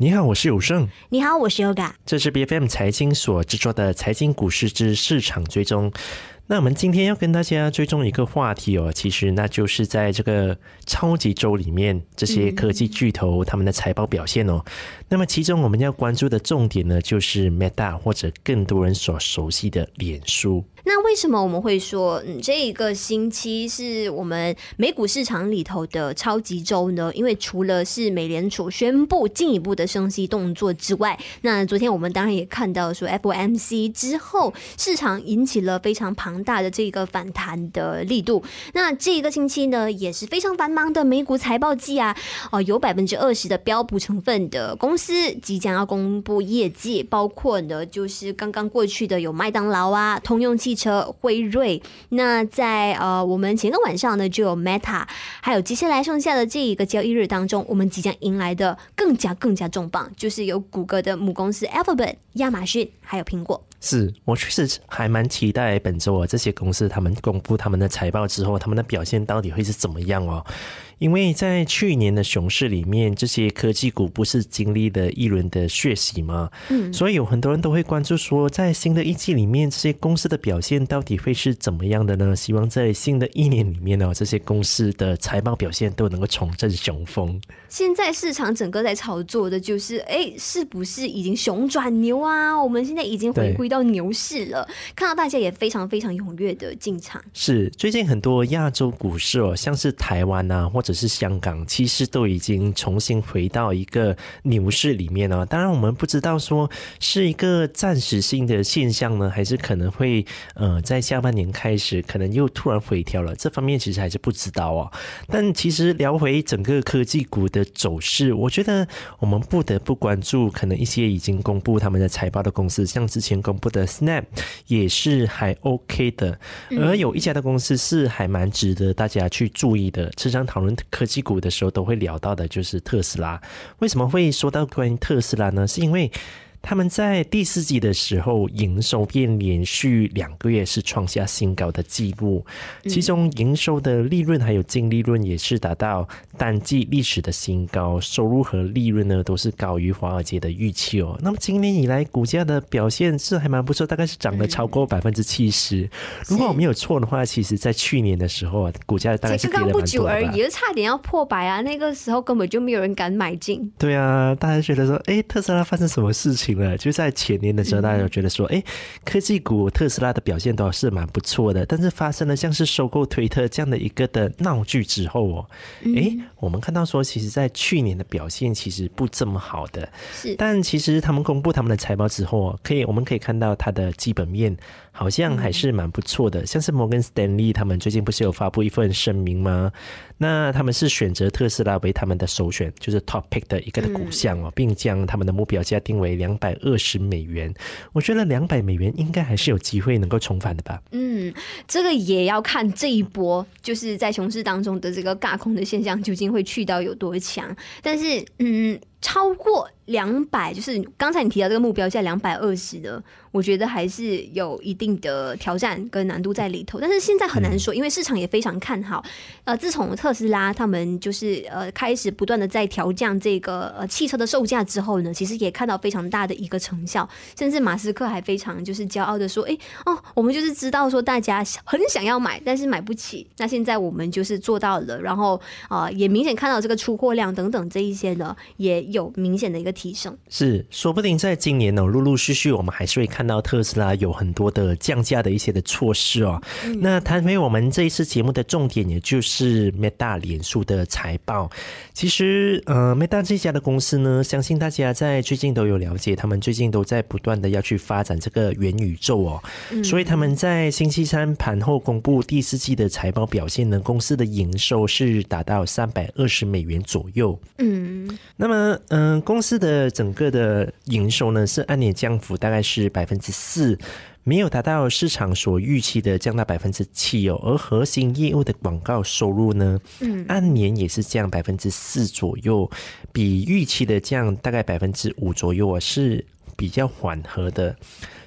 你好，我是有胜。你好，我是 Yoga。这是 B F M 财经所制作的财经股市之市场追踪。那我们今天要跟大家追踪一个话题哦，其实那就是在这个超级周里面，这些科技巨头他们的财报表现哦。那么其中我们要关注的重点呢，就是 Meta 或者更多人所熟悉的脸书。那为什么我们会说，嗯，这一个星期是我们美股市场里头的超级周呢？因为除了是美联储宣布进一步的升息动作之外，那昨天我们当然也看到说，FOMC 之后市场引起了非常庞大的这个反弹的力度。那这一个星期呢，也是非常繁忙的美股财报季啊，哦，有百分之二十的标普成分的公司即将要公布业绩，包括呢，就是刚刚过去的有麦当劳啊、通用汽。车辉瑞，那在呃，我们前个晚上呢就有 Meta，还有接下来剩下的这一个交易日当中，我们即将迎来的更加更加重磅，就是有谷歌的母公司 Alphabet、亚马逊还有苹果。是，我确实还蛮期待本周啊这些公司他们公布他们的财报之后，他们的表现到底会是怎么样哦。因为在去年的熊市里面，这些科技股不是经历了一轮的血洗吗？嗯，所以有很多人都会关注说，在新的一季里面，这些公司的表现到底会是怎么样的呢？希望在新的一年里面呢，这些公司的财报表现都能够重振雄风。现在市场整个在炒作的就是，哎，是不是已经熊转牛啊？我们现在已经回归到牛市了，看到大家也非常非常踊跃的进场。是最近很多亚洲股市哦，像是台湾啊，或者只是香港其实都已经重新回到一个牛市里面了。当然，我们不知道说是一个暂时性的现象呢，还是可能会呃在下半年开始可能又突然回调了。这方面其实还是不知道哦。但其实聊回整个科技股的走势，我觉得我们不得不关注可能一些已经公布他们的财报的公司，像之前公布的 Snap 也是还 OK 的。而有一家的公司是还蛮值得大家去注意的，这张讨论。科技股的时候都会聊到的，就是特斯拉。为什么会说到关于特斯拉呢？是因为。他们在第四季的时候，营收便连续两个月是创下新高的纪录，其中营收的利润还有净利润也是达到单季历史的新高，收入和利润呢都是高于华尔街的预期哦。那么今年以来股价的表现是还蛮不错，大概是涨了超过百分之七十。如果我没有错的话，其实在去年的时候啊，股价大概跌了蛮多的，是刚不久而已，就差点要破百啊。那个时候根本就没有人敢买进。对啊，大家觉得说，哎，特斯拉发生什么事情？就在前年的时候，大家觉得说，哎，科技股特斯拉的表现都是蛮不错的。但是发生了像是收购推特这样的一个的闹剧之后哦，哎，我们看到说，其实在去年的表现其实不怎么好的。是，但其实他们公布他们的财报之后哦，可以我们可以看到它的基本面好像还是蛮不错的。像是摩根斯丹利他们最近不是有发布一份声明吗？那他们是选择特斯拉为他们的首选，就是 Top Pick 的一个的股项哦，并将他们的目标价定为两。百二十美元，我觉得两百美元应该还是有机会能够重返的吧。嗯，这个也要看这一波就是在熊市当中的这个尬空的现象究竟会去到有多强。但是，嗯。超过两百，就是刚才你提到这个目标价两百二十的，我觉得还是有一定的挑战跟难度在里头。但是现在很难说，因为市场也非常看好。呃，自从特斯拉他们就是呃开始不断的在调降这个呃汽车的售价之后呢，其实也看到非常大的一个成效，甚至马斯克还非常就是骄傲的说：“哎哦，我们就是知道说大家很想要买，但是买不起。那现在我们就是做到了，然后啊也明显看到这个出货量等等这一些呢也。”有明显的一个提升，是说不定在今年呢，陆陆续续我们还是会看到特斯拉有很多的降价的一些的措施哦。那谈回我们这一次节目的重点，也就是 Meta 脸书的财报。其实，呃，Meta 这家的公司呢，相信大家在最近都有了解，他们最近都在不断的要去发展这个元宇宙哦。所以他们在星期三盘后公布第四季的财报表现呢，公司的营收是达到三百二十美元左右。嗯，那么。嗯，公司的整个的营收呢是按年降幅大概是百分之四，没有达到市场所预期的降到百分之七哦。而核心业务的广告收入呢，嗯，按年也是降百分之四左右，比预期的降大概百分之五左右啊，是比较缓和的。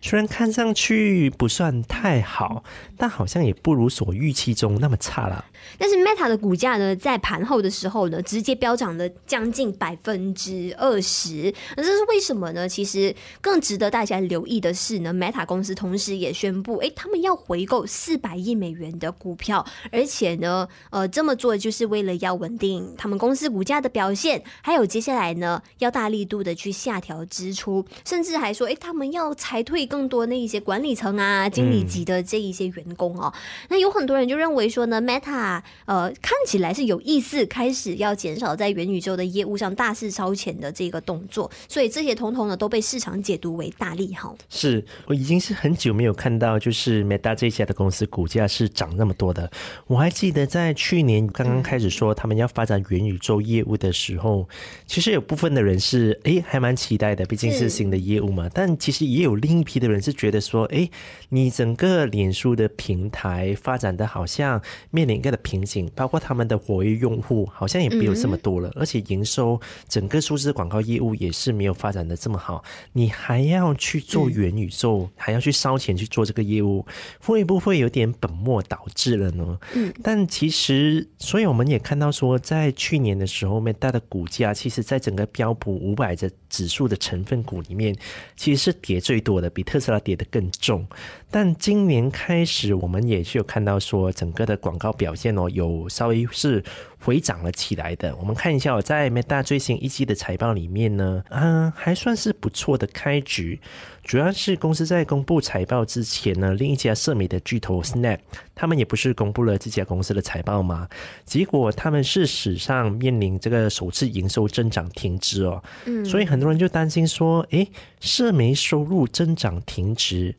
虽然看上去不算太好，但好像也不如所预期中那么差了。但是 Meta 的股价呢，在盘后的时候呢，直接飙涨了将近百分之二十。那这是为什么呢？其实更值得大家留意的是呢，Meta 公司同时也宣布，哎，他们要回购四百亿美元的股票，而且呢，呃，这么做就是为了要稳定他们公司股价的表现，还有接下来呢，要大力度的去下调支出，甚至还说，哎，他们要裁退。更多那一些管理层啊、经理级的这一些员工哦，那有很多人就认为说呢，Meta 呃看起来是有意思，开始要减少在元宇宙的业务上大势超前的这个动作，所以这些统统呢都被市场解读为大利好。是我已经是很久没有看到，就是 Meta 这家的公司股价是涨那么多的。我还记得在去年刚刚开始说他们要发展元宇宙业务的时候，其实有部分的人是哎还蛮期待的，毕竟是新的业务嘛。但其实也有另一批。的人是觉得说，哎，你整个脸书的平台发展的好像面临一个的瓶颈，包括他们的活跃用户好像也没有这么多了，而且营收整个数字广告业务也是没有发展的这么好，你还要去做元宇宙，还要去烧钱去做这个业务，会不会有点本末倒置了呢？嗯，但其实，所以我们也看到说，在去年的时候，Meta 的股价其实在整个标普五百的指数的成分股里面，其实是跌最多的，比。特斯拉跌得更重，但今年开始，我们也是有看到说，整个的广告表现哦，有稍微是。回涨了起来的。我们看一下，我在 Meta 最新一季的财报里面呢，啊，还算是不错的开局。主要是公司在公布财报之前呢，另一家社媒的巨头 Snap，他们也不是公布了这家公司的财报吗？结果他们事史上面临这个首次营收增长停滞哦，嗯，所以很多人就担心说，诶，社媒收入增长停滞，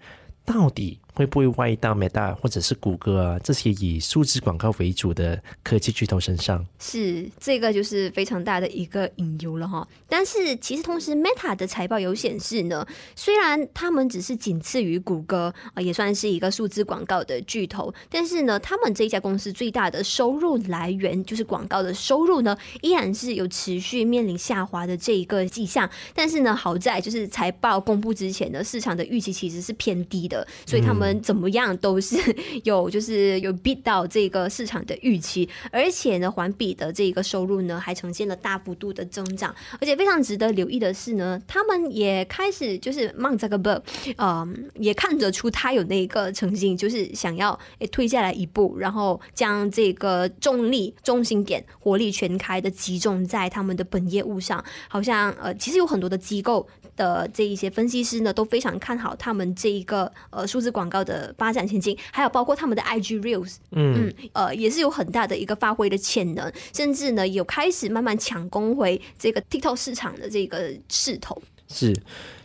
到底？会不会外到 Meta 或者是谷歌啊这些以数字广告为主的科技巨头身上？是这个就是非常大的一个隐忧了哈。但是其实同时 Meta 的财报有显示呢，虽然他们只是仅次于谷歌，啊、也算是一个数字广告的巨头，但是呢，他们这一家公司最大的收入来源就是广告的收入呢，依然是有持续面临下滑的这一个迹象。但是呢，好在就是财报公布之前呢，市场的预期其实是偏低的，所以他们。们怎么样都是 有，就是有 beat 到这个市场的预期，而且呢，环比的这个收入呢还呈现了大幅度的增长，而且非常值得留意的是呢，他们也开始就是芒扎格伯，嗯，也看得出他有那个诚心，就是想要诶推下来一步，然后将这个重力中心点火力全开的集中在他们的本业务上，好像呃，其实有很多的机构的这一些分析师呢都非常看好他们这一个呃数字广。高的发展前景，还有包括他们的 IG reels，嗯呃，也是有很大的一个发挥的潜能，甚至呢，有开始慢慢抢攻回这个 TikTok 市场的这个势头，是。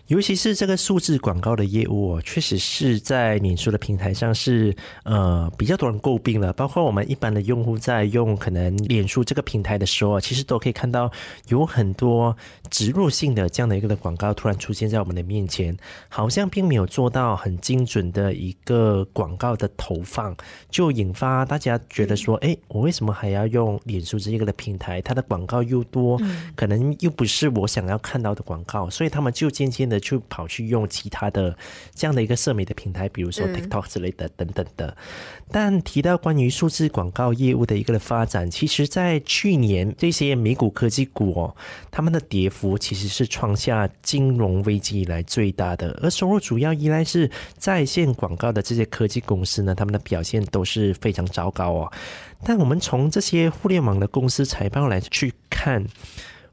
尤其是这个数字广告的业务哦，确实是在脸书的平台上是呃比较多人诟病了。包括我们一般的用户在用可能脸书这个平台的时候，其实都可以看到有很多植入性的这样的一个的广告突然出现在我们的面前，好像并没有做到很精准的一个广告的投放，就引发大家觉得说，哎，我为什么还要用脸书这一个的平台？它的广告又多，可能又不是我想要看到的广告，所以他们就渐渐的。去跑去用其他的这样的一个社媒的平台，比如说 TikTok 之类的等等的。但提到关于数字广告业务的一个发展，其实在去年这些美股科技股哦，他们的跌幅其实是创下金融危机以来最大的。而收入主要依赖是在线广告的这些科技公司呢，他们的表现都是非常糟糕哦。但我们从这些互联网的公司财报来去看。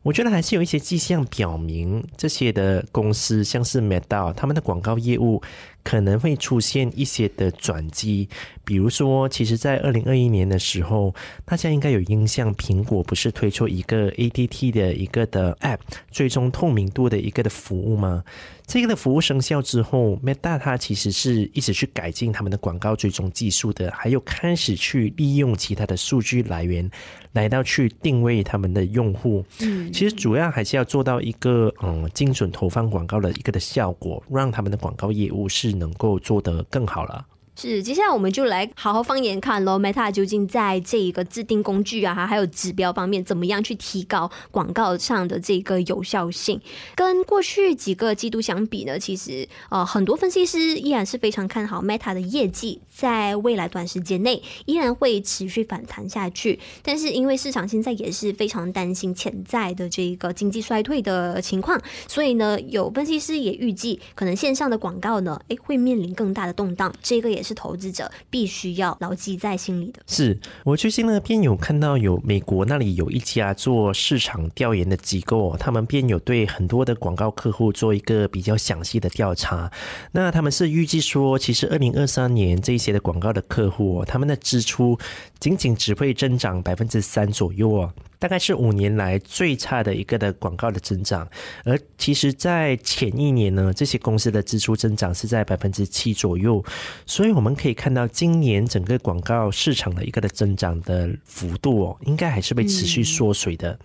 我觉得还是有一些迹象表明，这些的公司像是 Meta，他们的广告业务可能会出现一些的转机。比如说，其实，在二零二一年的时候，大家应该有印象，苹果不是推出一个 ATT 的一个的 App 追踪透明度的一个的服务吗？这个的服务生效之后，Meta 它其实是一直去改进他们的广告追踪技术的，还有开始去利用其他的数据来源。来到去定位他们的用户，嗯，其实主要还是要做到一个嗯精准投放广告的一个的效果，让他们的广告业务是能够做得更好了。是，接下来我们就来好好放眼看喽。Meta 究竟在这一个制定工具啊，还有指标方面，怎么样去提高广告上的这个有效性？跟过去几个季度相比呢，其实呃，很多分析师依然是非常看好 Meta 的业绩，在未来短时间内依然会持续反弹下去。但是因为市场现在也是非常担心潜在的这个经济衰退的情况，所以呢，有分析师也预计，可能线上的广告呢，诶，会面临更大的动荡。这个也是。投资者必须要牢记在心里的。是我最近呢，便有看到有美国那里有一家做市场调研的机构，他们便有对很多的广告客户做一个比较详细的调查。那他们是预计说，其实二零二三年这些的广告的客户，他们的支出仅仅只会增长百分之三左右。大概是五年来最差的一个的广告的增长，而其实，在前一年呢，这些公司的支出增长是在百分之七左右，所以我们可以看到，今年整个广告市场的一个的增长的幅度，哦，应该还是被持续缩水的。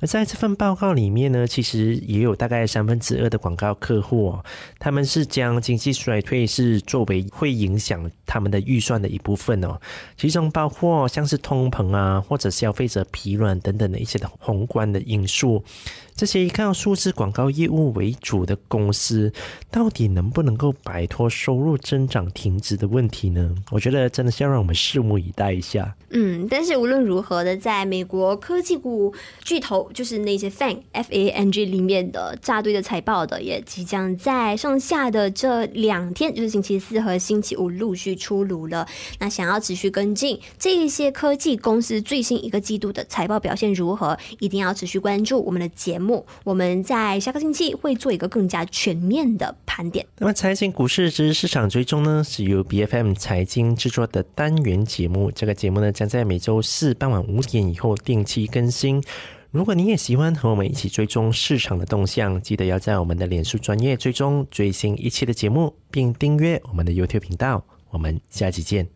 而在这份报告里面呢，其实也有大概三分之二的广告客户哦，他们是将经济衰退是作为会影响他们的预算的一部分哦，其中包括像是通膨啊，或者消费者疲软等等的一些宏观的因素。这些以靠数字广告业务为主的公司，到底能不能够摆脱收入增长停滞的问题呢？我觉得真的是要让我们拭目以待一下。嗯，但是无论如何的，在美国科技股巨头，就是那些 FANG F A N G 里面的扎堆的财报的，也即将在剩下的这两天，就是星期四和星期五陆续出炉了。那想要持续跟进这一些科技公司最新一个季度的财报表现如何，一定要持续关注我们的节目。目，我们在下个星期会做一个更加全面的盘点。那么，财经股市之市场追踪呢，是由 B F M 财经制作的单元节目。这个节目呢，将在每周四傍晚五点以后定期更新。如果你也喜欢和我们一起追踪市场的动向，记得要在我们的脸书专业追踪最新一期的节目，并订阅我们的 YouTube 频道。我们下期见。